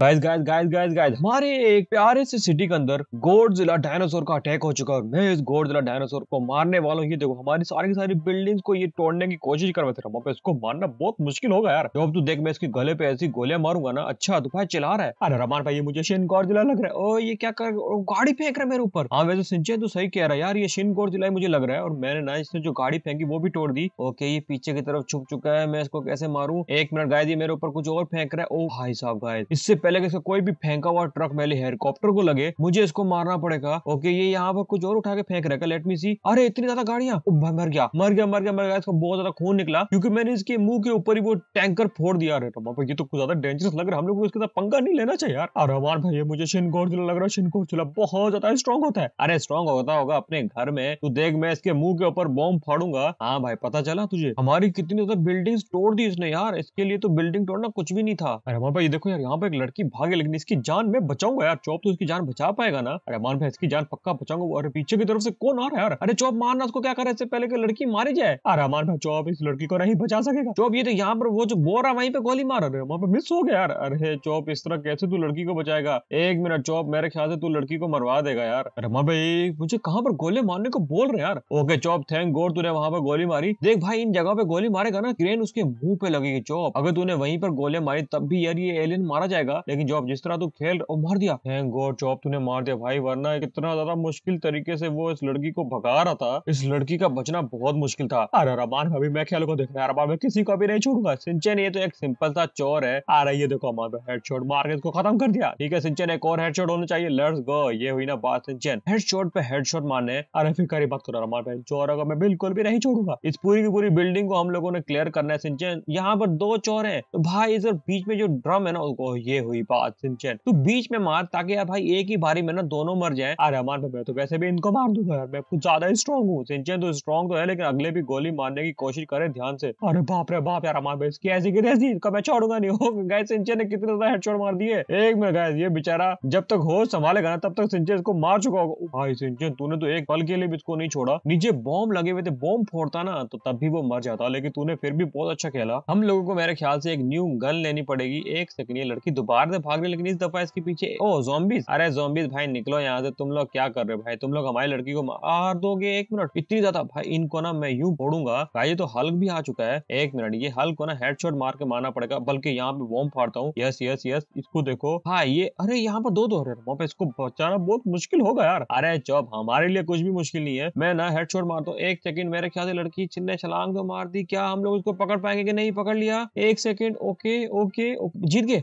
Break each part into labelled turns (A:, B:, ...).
A: guys guys guys guys guys हमारे एक प्यारे से सिटी के अंदर गोडजिला डायनासोर का अटैक हो चुका है मैं इस गोडजिला डायनासोर को मारने वाला हूँ ये देखो हमारी सारी की सारी बिल्डिंग्स को ये तोड़ने की कोशिश कर रहे थे पे इसको मारना बहुत मुश्किल होगा यार जब तू देख मैं इसके गले पे ऐसी गोलियां मारूंगा ना अच्छा तो भाई चला रहा है अरे रमान भाई ये मुझे शिन जिला लग रहा है ओ ये क्या कर गाड़ी फेंक रहा है मेरे ऊपर हाँ वैसे सिंचे तो सही कह रहा है यार ये शिन जिला मुझे लग रहा है और मैंने ना इसने जो गाड़ी फेंकी वो भी तोड़ दी ओके ये पीछे की तरफ छुप चुका है मैं इसको कैसे मारू एक मिनट गाय दी मेरे ऊपर कुछ और फेंक रहा है ओ भाई साहब गाय इससे पहले कैसे कोई भी फेंका हुआ ट्रक पहले हेलीकॉप्टर को लगे मुझे इसको मारना पड़ेगा ओके ये यहाँ पर कुछ और उठा के फेंक रहेगा लेट मी सी अरे इतनी ज्यादा गाड़िया मर गया मर गया मर गया मर गया इसका बहुत ज्यादा खून निकला क्योंकि मैंने इसके मुंह के ऊपर ही वो टैंकर फोड़ दिया रहे तो ये तो कुछ ज्यादा डेंजरस लग रहा है हम लोग को इसके साथ पंगा नहीं लेना चाहिए यार अरे हमारे भाई मुझे शिनकोर गोरजुला लग रहा है शिनकोर गोरजुला बहुत ज्यादा स्ट्रॉन्ग होता है अरे स्ट्रॉन्ग होता होगा अपने घर में तो देख मैं इसके मुंह के ऊपर बॉम्ब फाड़ूंगा हाँ भाई पता चला तुझे हमारी कितनी ज्यादा बिल्डिंग तोड़ दी इसने यार इसके लिए तो बिल्डिंग तोड़ना कुछ भी नहीं था अरे हमारे भाई देखो यार यहाँ पे एक लड़की की भागे लगनी इसकी जान में बचाऊंगा यार चौप तो उसकी जान बचा पाएगा ना अरे मान भाई इसकी जान पक्का बचाऊंगा अरे पीछे की तरफ से कौन आ रहा है यार अरे चौप मारना उसको क्या करे इससे पहले की लड़की मारी जाए अरे मान भाई चौप इस लड़की को नहीं बचा सकेगा चौप ये तो यहाँ पर वो जो बोरा वहीं पे गोली मार रहे वहां पे मिस हो गया यार अरे चौप इस तरह कैसे तू लड़की को बचाएगा एक मिनट चौप मेरे ख्याल से तू लड़की को मरवा देगा यार अरे मां भाई मुझे कहाँ पर गोले मारने को बोल रहे यार ओके चौप थैंक गोड तूने वहां पर गोली मारी देख भाई इन जगह पे गोली मारेगा ना क्रेन उसके मुंह पे लगेगी चौप अगर तूने वहीं पर गोले मारी तब भी यार ये एलियन मारा जाएगा लेकिन जॉब जिस तरह तू खेल और मार दिया गॉड जॉब तूने मार दिया भाई वरना कितना ज्यादा मुश्किल तरीके से वो इस लड़की को भगा रहा था इस लड़की का बचना बहुत मुश्किल था अरे रमान अभी मैं ख्याल को देख रहा रमान मैं किसी को भी नहीं छोड़ूंगा सिंचन ये तो एक सिंपल सा चोर है आ रही है देखो हमारे हेडशॉट मार के इसको खत्म कर दिया ठीक है सिंचन एक और हेड हेडशॉट होना चाहिए लेट्स गो ये हुई ना बात सिंचन हेडशॉट पे हेडशॉट मारने अरे फिक्र बात करो रहा भाई चोर अगर मैं बिल्कुल भी नहीं छोड़ूंगा इस पूरी की पूरी बिल्डिंग को हम लोगों ने क्लियर करना है सिंचन यहाँ पर दो चोर है तो भाई इधर बीच में जो ड्रम है ना ये हुई हुई पाचन तो बीच में मार ताकि यार भाई एक ही भारी में ना दोनों मर जाए अरे रहमान पे मैं तो वैसे भी इनको मार दूंगा यार मैं कुछ ज्यादा स्ट्रॉन्ग हूँ सिंचन तो स्ट्रॉन्ग तो है लेकिन अगले भी गोली मारने की कोशिश करे ध्यान से अरे बाप रे बाप यार हमारे भाई इसकी ऐसी गिरे इसका मैं छोड़ूंगा नहीं होगा गाय सिंचन ने कितने ज्यादा हेडशॉट मार दिए एक मिनट गाय ये बेचारा जब तक होश संभालेगा ना तब तक सिंचन इसको मार चुका होगा भाई सिंचन तूने तो एक पल के लिए भी इसको नहीं छोड़ा नीचे बॉम्ब लगे हुए थे बॉम्ब फोड़ता ना तो तब भी वो मर जाता लेकिन तूने फिर भी बहुत अच्छा खेला हम लोगों को मेरे ख्याल से एक न्यू गन लेनी पड़ेगी एक सेकंड ये लड़की दोबारा से भाग रही लेकिन इस दफा इसके पीछे ओ जोम्बिस अरे जोम्बिस भाई निकलो यहाँ से तुम लोग क्या कर रहे हो भाई तुम लोग हमारी लड़की को मार दोगे एक मिनट इतनी ज्यादा भाई इनको ना मैं यूं फोड़ूंगा भाई ये तो हल्क भी आ चुका है एक मिनट ये हल्क को ना हेडशॉट मार के मारना पड़ेगा बल्कि यहाँ पे बॉम्ब फाड़ता हूँ यस यस यस इसको देखो हाँ ये अरे यहाँ पर दो दो अरे वहाँ पे इसको बचाना बहुत मुश्किल होगा यार अरे चौप हमारे लिए कुछ भी मुश्किल नहीं है मैं ना हेडशॉट मारता हूँ एक सेकंड मेरे ख्याल से लड़की छिन्ने छलांग तो मार दी क्या हम लोग उसको पकड़ पाएंगे कि नहीं पकड़ लिया एक सेकंड ओके ओके, ओके जीत गए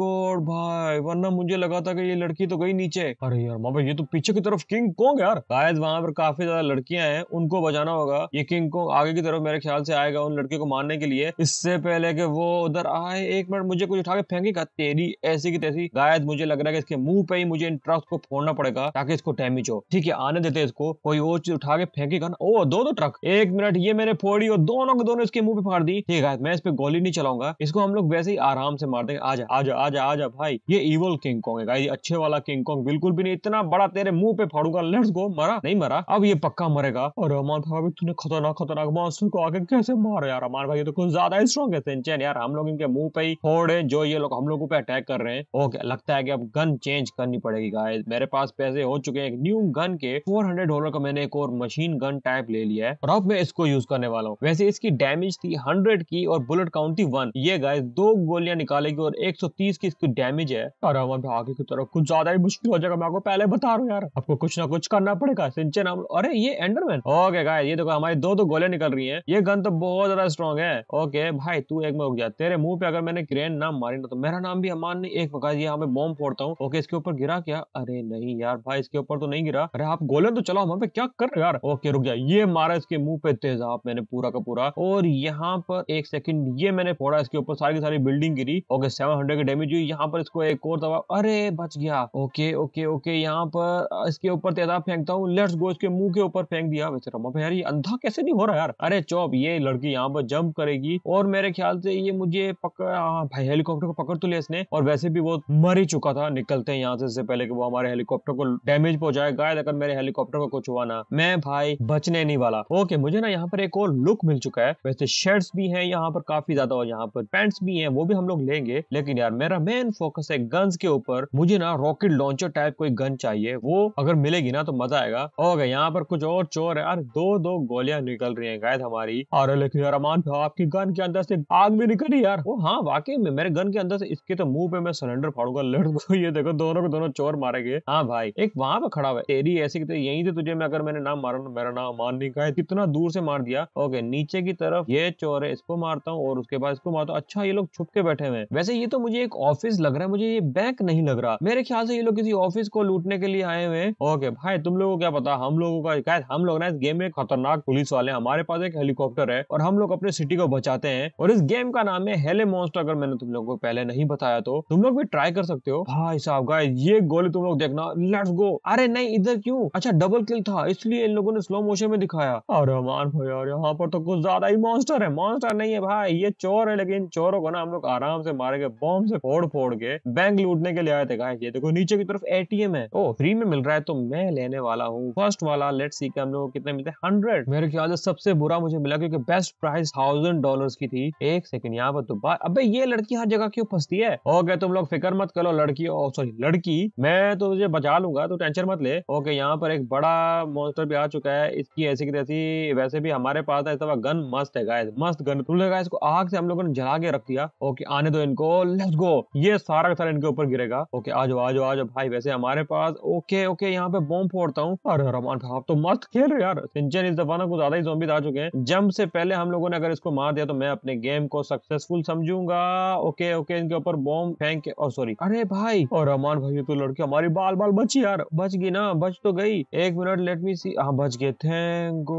A: गॉड भाई वरना मुझे लगा था कि ये लड़की तो गई नीचे अरे यार मामा ये तो पीछे की तरफ किंग कोंग यार शायद वहां पर काफी ज्यादा लड़कियां हैं उनको बजाना होगा ये किंग कोंग आगे की तरफ मेरे ख्याल से आएगा उन लड़के को मारने के लिए इससे पहले कि वो उधर आए एक मिनट मुझे कुछ उठा के का तेरी ऐसी की तैसी गायद मुझे लग रहा है इसके मुंह पे ही मुझे इन ट्रक को फोड़ना पड़ेगा ताकि इसको टैमिज हो ठीक है आने देते इसको कोई और चीज उठा के फेंकेगा ना ओ दो दो ट्रक एक मिनट ये मैंने फोड़ी और दोनों के दोनों इसके मुंह पे फाड़ दी ठीक है मैं इस पर गोली नहीं चलाऊंगा इसको हम लोग वैसे ही आराम से मार देंगे जा आ जा आजा आजा भाई ये इवल किंग कॉन्ग है अच्छे वाला किंग कॉन्ग बिल्कुल भी नहीं इतना बड़ा तेरे मुंह पे फाड़ूगा लेट्स गो मरा नहीं मरा अब ये पक्का मरेगा और रहमान भाई तूने खतरनाक खतरनाक मॉन्स्टर को आगे कैसे मार यार रहमान भाई ये तो कुछ ज्यादा स्ट्रॉन्ग है सिंचन यार हम लोग इनके मुंह पे ही फोड़े जो ये लोग हम लोगों पे अटैक कर रहे हैं ओके लगता है कि अब गन चेंज करनी पड़ेगी गाइस मेरे पास पैसे हो चुके हैं न्यू गन के फोर डॉलर का मैंने एक और मशीन गन टाइप ले लिया है और अब मैं इसको यूज करने वाला हूँ वैसे इसकी डैमेज थी हंड्रेड की और बुलेट काउंट थी वन ये गाइस दो गोलियां निकालेगी और एक सौ तीस की इसकी डैमेज है और हम अब आगे की तरफ कुछ ज्यादा ही मुश्किल हो जाएगा मैं आपको पहले बता रहा हूँ यार आपको कुछ ना कुछ करना पड़ेगा सिंचन अरे ये एंडरमैन ओके गाय ये देखो हमारी दो दो गोले निकल रही है ये गन तो बहुत ज्यादा स्ट्रॉन्ग है ओके भाई तू एक में उग जा तेरे मुंह पे अगर मैंने क्रेन नाम मारी ना तो मेरा नाम भी अमान नहीं एक वक्त ये हमें बॉम्ब फोड़ता हूँ ओके इसके ऊपर गिरा क्या अरे नहीं यार भाई इसके ऊपर तो नहीं गिरा अरे आप गोले तो चलाओ वहां क्या कर रहे यार ओके रुक जा ये मारा इसके मुंह पे तेजाब मैंने पूरा का पूरा और यहाँ पर एक सेकंड ये मैंने फोड़ा इसके ऊपर सारी की सारी बिल्डिंग गिरी ओके सेवन हंड्रेड की डेमेज जो यहाँ पर इसको एक और दबाव अरे बच गया ओके ओके ओके यहाँ पर इसके ऊपर तेजाब फेंकता हूँ लेट्स गो इसके मुंह के ऊपर फेंक दिया वैसे रमा यार ये अंधा कैसे नहीं हो रहा यार अरे चौप ये लड़की यहाँ पर जंप करेगी और मेरे ख्याल से ये मुझे पकड़ भाई हेलीकॉप्टर को पकड़ तो लिया इसने और वैसे भी वो मर ही चुका था निकलते हैं यहाँ से इससे पहले कि वो हमारे हेलीकॉप्टर को डैमेज पहुंचाए गायद अगर मेरे हेलीकॉप्टर को कुछ हुआ ना मैं भाई बचने नहीं वाला ओके मुझे ना यहाँ पर एक और लुक मिल चुका है वैसे शर्ट्स भी है यहाँ पर काफी ज्यादा और यहाँ पर पैंट्स भी है वो भी हम लोग लेंगे लेकिन यार मेरा मेरा मेन फोकस है गन्स के ऊपर मुझे ना रॉकेट लॉन्चर टाइप कोई गन चाहिए वो अगर मिलेगी ना तो मजा आएगा और यहाँ पर कुछ और चोर है यार दो दो गोलियां निकल रही है गायद हमारी और लेकिन यार अमान आपकी गन के अंदर से आग भी निकली यार वो हाँ वाकई में मेरे गन के अंदर से इसके तो मुंह पे मैं सिलेंडर फाड़ूंगा लड़ ये देखो दोनों को दोनों चोर मारे गए हाँ भाई एक वहां पर खड़ा हुआ तेरी ऐसी तो यही थी तुझे मैं अगर मैंने नाम मारा मेरा नाम अमान नहीं गायद कितना दूर से मार दिया ओके नीचे की तरफ ये चोर है इसको मारता हूँ और उसके बाद इसको मारता हूँ अच्छा ये लोग छुप के बैठे हुए वैसे ये तो मुझे एक ऑफिस लग रहा है मुझे ये बैंक नहीं लग रहा मेरे ख्याल से ये लोग किसी ऑफिस को लूटने के लिए आए हुए ओके भाई तुम लोगों को क्या पता हम लोगों का शिकायत हम लोग ना इस गेम में खतरनाक पुलिस वाले हमारे पास एक हेलीकॉप्टर है और हम लोग अपने सिटी को बचाते हैं और इस गेम का नाम है हेले मॉन्स्टर अगर मैंने तुम लोगों को पहले नहीं बताया तो तुम लोग भी ट्राई कर सकते हो भाई साहब गाय ये गोली तुम लोग देखना लेट्स गो अरे नहीं इधर क्यों अच्छा डबल किल था इसलिए इन लोगों ने स्लो मोशन में दिखाया अरे मान भाई यार यहाँ पर तो कुछ ज्यादा ही मॉन्स्टर है मॉन्स्टर नहीं है भाई ये चोर है लेकिन चोरों को ना हम लोग आराम से मारेंगे बॉम्ब से फोड़ फोड़ फोड़ के बैंक लूटने के लिए आए थे कहा ये देखो नीचे की तरफ एटीएम है ओ फ्री में मिल रहा है तो मैं लेने वाला हूँ फर्स्ट वाला लेट सी हम लोग कितने मिलते हैं हंड्रेड मेरे ख्याल से सबसे बुरा मुझे मिला क्योंकि बेस्ट प्राइस थाउजेंड डॉलर की थी एक सेकंड यहाँ पर दोबारा तो अब ये लड़की हर जगह क्यों फंसती है ओके तुम लोग फिक्र मत करो लड़की सॉरी लड़की मैं तो तुझे बचा लूंगा तो टेंशन मत ले ओके यहाँ पर एक बड़ा मॉन्स्टर भी आ चुका है इसकी ऐसी की तैसी वैसे भी हमारे पास है इस गन मस्त है गाइस मस्त गन तुम लोग इसको आग से हम लोगों ने जला के रख दिया ओके आने दो इनको लेट्स गो ये सारा का सारा इनके ऊपर गिरेगा ओके आज आज आज भाई वैसे हमारे पास ओके ओके यहाँ पे बॉम्ब फोड़ता हूँ अरे रमान साहब तो मस्त खेल रहे यार सिंचन इस दफा ना कुछ ज्यादा ही जोम्बिस आ चुके हैं जंप से पहले हम लोगों ने अगर इसको मार दिया तो मैं अपने गेम को सक्सेसफुल समझूंगा ओके ओके इनके ऊपर बॉम्ब फेंक के और oh, सॉरी अरे भाई और oh, रमान भाई तो लड़की हमारी बाल बाल बची यार बच गई ना बच तो गई एक मिनट लेट मी सी हाँ बच गए थैंक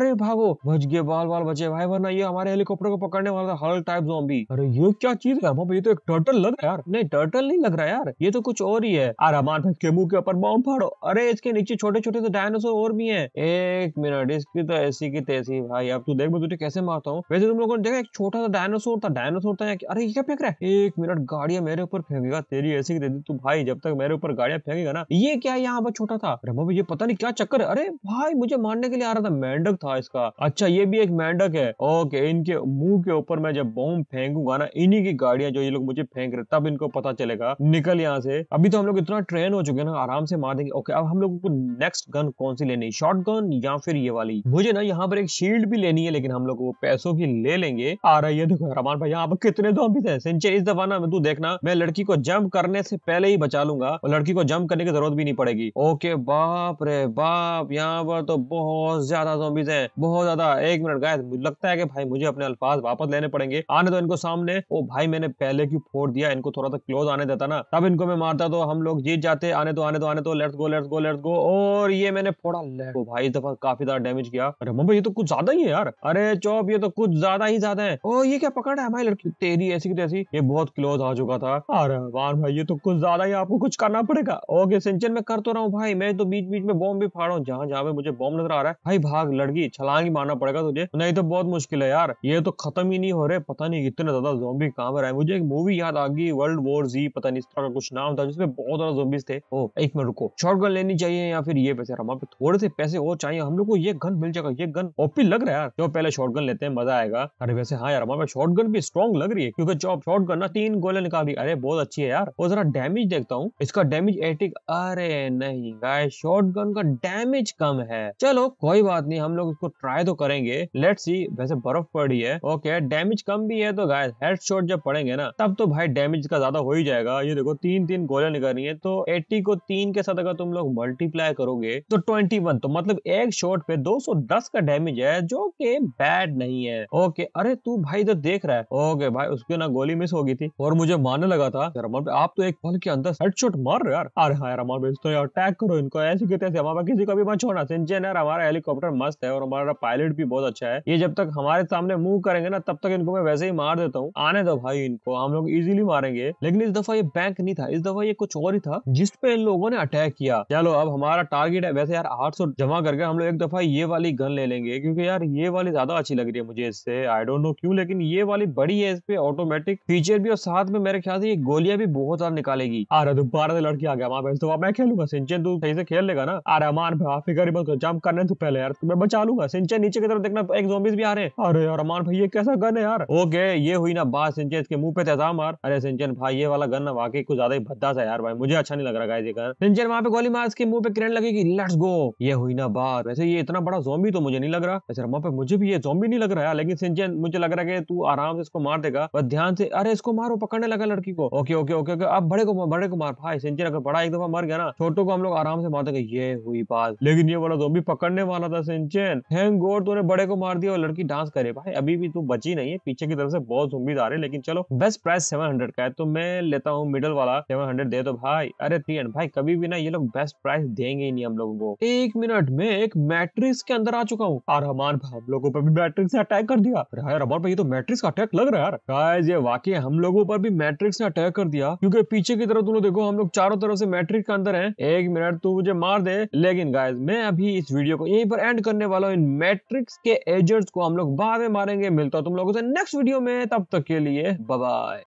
A: अरे भागो बच गए बाल बाल बचे भाई वरना ये हमारे हेलीकॉप्टर को पकड़ने वाला था हल टाइप जोबी अरे ये क्या चीज है ये तो एक टर्टल टर्टल लग रहा है यार नहीं टर्टल नहीं लग रहा यार ये तो कुछ और ही है अरे हमारे के मुंह के ऊपर बॉम्ब फाड़ो अरे इसके नीचे छोटे छोटे तो डायनासोर और भी है एक मिनट इसकी तो ऐसी की तैसी भाई अब तू देख मैं तुझे कैसे मारता हूँ वैसे तुम लोगों ने देखा एक छोटा सा डायनासोर था डायनासोर था अरे ये क्या फेंक रहा है एक मिनट गाड़िया मेरे ऊपर फेंकेगा तेरी ऐसी की तू भाई जब तक मेरे ऊपर गाड़िया फेंकेगा ना ये क्या यहाँ पर छोटा था रमो ये पता नहीं क्या चक्कर अरे भाई मुझे मारने के लिए आ रहा था मेंढक था इसका अच्छा ये भी एक मेंढक है ओके इनके मुंह के ऊपर मैं जब बॉम्ब फेंकूंगा ना इन्हीं की गाड़ियां जो ये लोग मुझे फेंक रहे तब इनको पता चलेगा निकल यहाँ से अभी तो हम लोग इतना ट्रेन हो चुके हैं ना आराम से मार देंगे ओके अब हम लोगों को नेक्स्ट गन कौन सी लेनी शॉर्ट गन या फिर ये वाली मुझे ना यहाँ पर एक शील्ड भी लेनी है लेकिन हम लोग वो पैसों की ले लेंगे आ रही है देखो रमान भाई यहाँ पर कितने दो है थे इस दफा ना तू देखना मैं लड़की को जंप करने से पहले ही बचा लूंगा और लड़की को जंप करने की जरूरत भी नहीं पड़ेगी ओके बाप रे बाप यहाँ पर तो बहुत ज्यादा जोबीज है बहुत ज्यादा एक मिनट गाय लगता है कि भाई मुझे अपने अल्फाज वापस लेने पड़ेंगे आने तो इनको सामने ओ भाई मैंने पहले क्यों फोड़ छोड़ दिया इनको थोड़ा सा क्लोज आने देता ना तब इनको मैं मारता तो हम लोग जीत जाते आने तो आने तो आने तो let's go let's go let's go और ये मैंने फोड़ा लेट तो भाई इस दफा काफी ज्यादा डैमेज किया अरे मम्मी ये तो कुछ ज्यादा ही है यार अरे चौप ये तो कुछ ज्यादा ही ज्यादा है ओ ये क्या पकड़ है हमारी लड़की तेरी ऐसी की तैसी ये बहुत क्लोज आ चुका था अरे वार भाई ये तो कुछ ज्यादा ही आपको कुछ करना पड़ेगा ओके सिंचन में कर तो रहा हूँ भाई मैं तो बीच बीच में बॉम्ब भी फाड़ रहा हूँ जहाँ जहाँ पे मुझे बॉम्ब नजर आ रहा है भाई भाग लड़की छलांग ही मारना पड़ेगा तुझे नहीं तो बहुत मुश्किल है यार ये तो खत्म ही नहीं हो रहे पता नहीं इतने ज्यादा जोम्बी कहाँ पर है मुझे एक मूवी याद आगी वर्ल्ड वॉर जी पता नहीं इस तरह का कुछ नाम था जिसमें बहुत ज्यादा जोबिस थे ओ एक मिनट रुको शॉर्ट गन लेनी चाहिए या फिर ये पैसे हमारे थोड़े से पैसे और चाहिए हम लोग को ये गन मिल जाएगा ये गन ओपी लग रहा है यार जो पहले शॉर्ट गन लेते हैं मजा आएगा अरे वैसे हाँ यार हमारे शॉर्ट गन भी स्ट्रॉन्ग लग रही है क्योंकि जॉब शॉर्ट गन ना तीन गोले निकाल रही अरे बहुत अच्छी है यार और जरा डैमेज देखता हूँ इसका डैमेज एटिक अरे नहीं गाय शॉर्ट गन का डैमेज कम है चलो कोई बात नहीं हम लोग इसको ट्राई तो करेंगे लेट सी वैसे बर्फ पड़ी है ओके डैमेज कम भी है तो गाय हेड जब पड़ेंगे ना तब तो भाई डैमेज का ज्यादा हो ही जाएगा ये देखो तीन तीन गोलियां निकल रही है तो एट्टी को तीन के साथ अगर तुम लोग मल्टीप्लाई करोगे तो ट्वेंटी तो मतलब एक शॉट पे दो का डैमेज है जो के बैड नहीं है ओके अरे तू भाई इधर देख रहा है ओके भाई उसके ना गोली मिस हो गई थी और मुझे मारने लगा था रमान भाई आप तो एक पल के अंदर हेडशॉट मार रहे यार अरे हाँ रमान भाई तो यार अटैक करो इनको ऐसे कहते हैं हमारा किसी को भी मत छोड़ना सिंचन यार हमारा हेलीकॉप्टर मस्त है और हमारा पायलट भी बहुत अच्छा है ये जब तक हमारे सामने मूव करेंगे ना तब तक इनको मैं वैसे ही मार देता हूँ आने दो भाई इनको हम लोग इजिली गोली मारेंगे लेकिन इस दफा ये बैंक नहीं था इस दफा ये कुछ और ही था जिस पे इन लोगों ने अटैक किया चलो अब हमारा टारगेट है वैसे यार आठ सौ जमा करके हम लोग एक दफा ये वाली गन ले लेंगे क्योंकि यार ये वाली ज्यादा अच्छी लग रही है मुझे इससे आई डोंट नो क्यूँ लेकिन ये वाली बड़ी है इस पे ऑटोमेटिक फीचर भी और साथ में मेरे ख्याल से ये गोलियां भी बहुत ज्यादा निकालेगी अरे दोबारा से लड़की आ गया वहां तो मैं खेलूंगा सिंचन तू सही से खेल लेगा ना अरे अमान भाई फिकर जंप करने से पहले यार मैं बचा लूंगा सिंचन नीचे की तरफ देखना एक जोबिस भी आ रहे हैं अरे यार अमान भाई ये कैसा गन है यार ओके ये हुई ना बात सिंचन इसके मुंह पे तेजाम अरे सिंचन भाई ये वाला गन वाकई कुछ ज्यादा ही भद्दा सा यार भाई मुझे अच्छा नहीं लग रहा ये गन सिंचन वहाँ पे गोली मार के मुंह पे किरण लगेगी लेट्स गो ये हुई ना बात वैसे ये इतना बड़ा जोम्बी तो मुझे नहीं लग रहा वैसे वहाँ पे मुझे भी ये जोम्बी नहीं लग रहा है लेकिन सिंचन मुझे लग रहा है तू आराम से इसको मार देगा बस ध्यान से अरे इसको मारो पकड़ने लगा लड़की को ओके ओके ओके ओके अब बड़े को बड़े को मार भाई सिंचन अगर बड़ा एक दफा मर गया ना छोटो को हम लोग आराम से मार देगा ये हुई बात लेकिन ये बड़ा जोम्बी पकड़ने वाला था सिंचन हैंग गोड तूने बड़े को मार दिया और लड़की डांस करे भाई अभी भी तू बची नहीं है पीछे की तरफ से बहुत जोम्बीज आ रहे लेकिन चलो बेस्ट प्राइस सेवन हंड्रेड का है तो मैं लेता हूँ मिडल वाला सेवन हंड्रेड दे दो भाई अरे थ्री हंड्रेड भाई कभी भी ना ये लोग बेस्ट प्राइस देंगे ही नहीं हम लोगों को एक मिनट में एक मैट्रिक्स के अंदर आ चुका हूँ और हमान हम लोगों पर भी मैट्रिक्स ने अटैक कर दिया यार हमारे पर ये तो मैट्रिक्स का अटैक लग रहा है यार ये वाकई हम लोगों पर भी मैट्रिक्स ने अटैक कर दिया क्योंकि पीछे की तरफ दोनों देखो हम लोग चारों तरफ से मैट्रिक के अंदर है एक मिनट तू मुझे मार दे लेकिन गाय मैं अभी इस वीडियो को यही पर एंड करने वाला हूँ इन मैट्रिक्स के एजेंट्स को हम लोग बाद में मारेंगे मिलता हूँ तुम लोगों से नेक्स्ट वीडियो में तब तक के लिए बाय